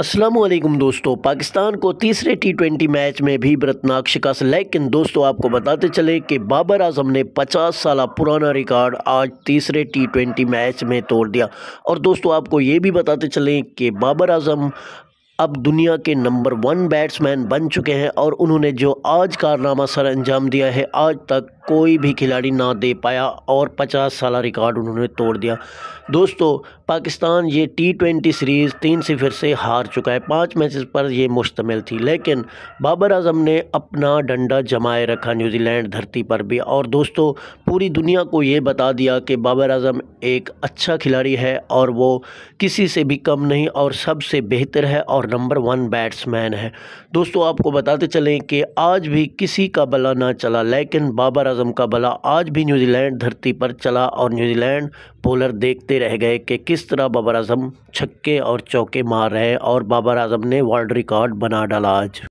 असलम दोस्तों पाकिस्तान को तीसरे टी ट्वेंटी मैच में भी भरतनाक शिकस्त लेकिन दोस्तों आपको बताते चले कि बाबर आजम ने 50 साल पुराना रिकॉर्ड आज तीसरे टी ट्वेंटी मैच में तोड़ दिया और दोस्तों आपको ये भी बताते चलें कि बाबर आजम अब दुनिया के नंबर वन बैट्समैन बन चुके हैं और उन्होंने जो आज कारनामा सर अंजाम दिया है आज तक कोई भी खिलाड़ी ना दे पाया और 50 साल रिकॉर्ड उन्होंने तोड़ दिया दोस्तों पाकिस्तान ये टी ट्वेंटी सीरीज़ तीन फिर से हार चुका है पाँच मैचेस पर यह मुश्तमिल थी लेकिन बाबर अजम ने अपना डंडा जमाए रखा न्यूजीलैंड धरती पर भी और दोस्तों पूरी दुनिया को ये बता दिया कि बाबर अजम एक अच्छा खिलाड़ी है और वो किसी से भी कम नहीं और सबसे बेहतर है और नंबर वन बैट्समैन है दोस्तों आपको बताते चलें कि आज भी किसी का भला ना चला लेकिन बाबर अज़म का भला आज भी न्यूजीलैंड धरती पर चला और न्यूजीलैंड बॉलर देखते रह गए कि किस तरह बाबर आजम छक्के और चौके मार रहे और बाबर आजम ने वर्ल्ड रिकॉर्ड बना डाला आज